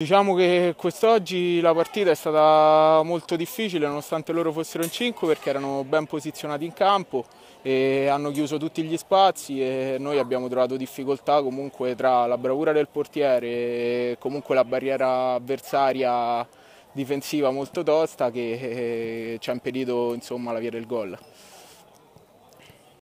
Diciamo che quest'oggi la partita è stata molto difficile nonostante loro fossero in 5 perché erano ben posizionati in campo e hanno chiuso tutti gli spazi e noi abbiamo trovato difficoltà comunque tra la bravura del portiere e comunque la barriera avversaria difensiva molto tosta che eh, ci ha impedito insomma, la via del gol.